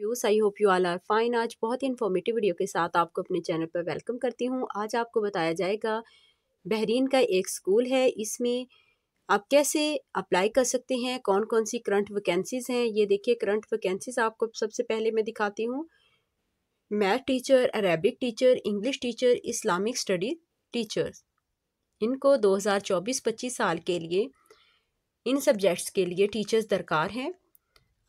views I hope you all are fine आज बहुत ही informative video के साथ आपको अपने चैनल पर वेलकम करती हूँ आज आपको बताया जाएगा बहरीन का एक स्कूल है इसमें आप कैसे अप्लाई कर सकते हैं कौन कौन सी करंट वैकेंसीज हैं ये देखिए करंट वैकेंसीज आपको सबसे पहले मैं दिखाती हूँ math teacher Arabic teacher English teacher Islamic study teacher इनको 2024-25 साल के लिए इन सब्जेक्ट्स के लिए टीचर्स दरकार हैं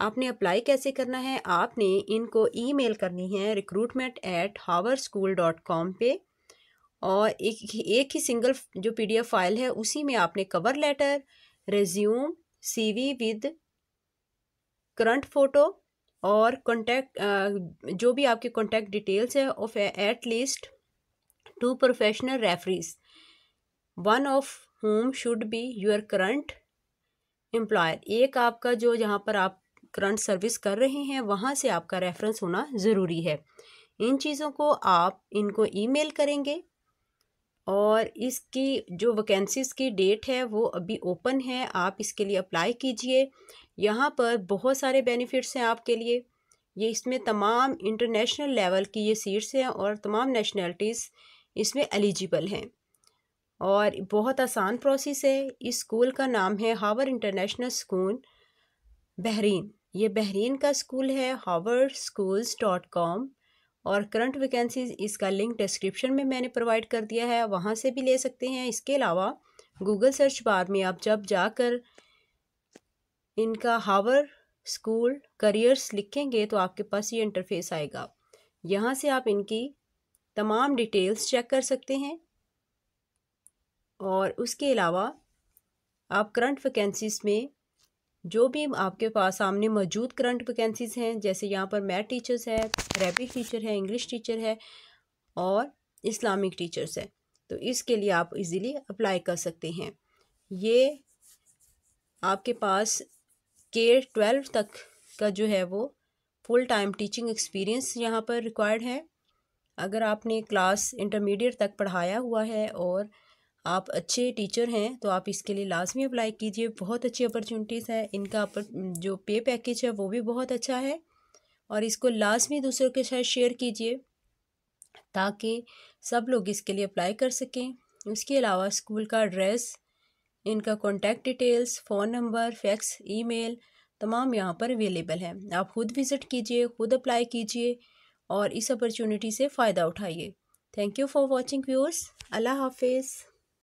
आपने अप्लाई कैसे करना है आपने इनको ईमेल करनी है recruitment at Hawar school dot com पर और एक एक ही सिंगल जो पीडीएफ फाइल है उसी में आपने cover letter resume CV with current photo और कॉन्टैक्ट जो भी आपके कॉन्टैक्ट डिटेल्स है of at least two professional referees one of whom should be your current employer एक आपका जो जहाँ पर आप करंट सर्विस कर रहे हैं वहाँ से आपका रेफरेंस होना ज़रूरी है इन चीज़ों को आप इनको ईमेल करेंगे और इसकी जो वैकेंसीज़ की डेट है वो अभी ओपन है आप इसके लिए अप्लाई कीजिए यहाँ पर बहुत सारे बेनिफिट्स हैं आपके लिए ये इसमें तमाम इंटरनेशनल लेवल की ये सीट्स हैं और तमाम नेशनलिटीज़ इसमें एलिजिबल हैं और बहुत आसान प्रोसेस है इस स्कूल का नाम है हावर इंटरनेशनल स्कूल बहरीन ये बहरीन का स्कूल है हावर्ड स्कूल्स डॉट कॉम और करंट वैकेंसी इसका लिंक डिस्क्रिप्शन में मैंने प्रोवाइड कर दिया है वहाँ से भी ले सकते हैं इसके अलावा गूगल सर्च बार में आप जब जाकर इनका हावर स्कूल करियर्स लिखेंगे तो आपके पास ये इंटरफेस आएगा यहाँ से आप इनकी तमाम डिटेल्स चेक कर सकते हैं और उसके अलावा आप करंट वैकेंसीज में जो भी आपके पास सामने मौजूद करंट वैकेंसीज़ हैं जैसे यहाँ पर मैथ टीचर्स है अरेबिक टीचर है इंग्लिश टीचर है और इस्लामिक टीचर्स है तो इसके लिए आप इजीली अप्लाई कर सकते हैं ये आपके पास के ट्वेल्व तक का जो है वो फुल टाइम टीचिंग एक्सपीरियंस यहाँ पर रिक्वायर्ड है अगर आपने क्लास इंटरमीडिएट तक पढ़ाया हुआ है और आप अच्छे टीचर हैं तो आप इसके लिए लाजमी अप्लाई कीजिए बहुत अच्छी अपॉर्चुनिटीज़ हैं इनका जो पे पैकेज है वो भी बहुत अच्छा है और इसको लाजमी दूसरों के साथ शेयर कीजिए ताकि सब लोग इसके लिए अप्लाई कर सकें उसके अलावा स्कूल का एड्रेस इनका contact details phone number fax email तमाम यहाँ पर अवेलेबल है आप खुद विज़िट कीजिए खुद अप्लाई कीजिए और इस अपॉर्चुनिटी से फ़ायदा उठाइए thank you for watching viewers अल्लाह हाफिज़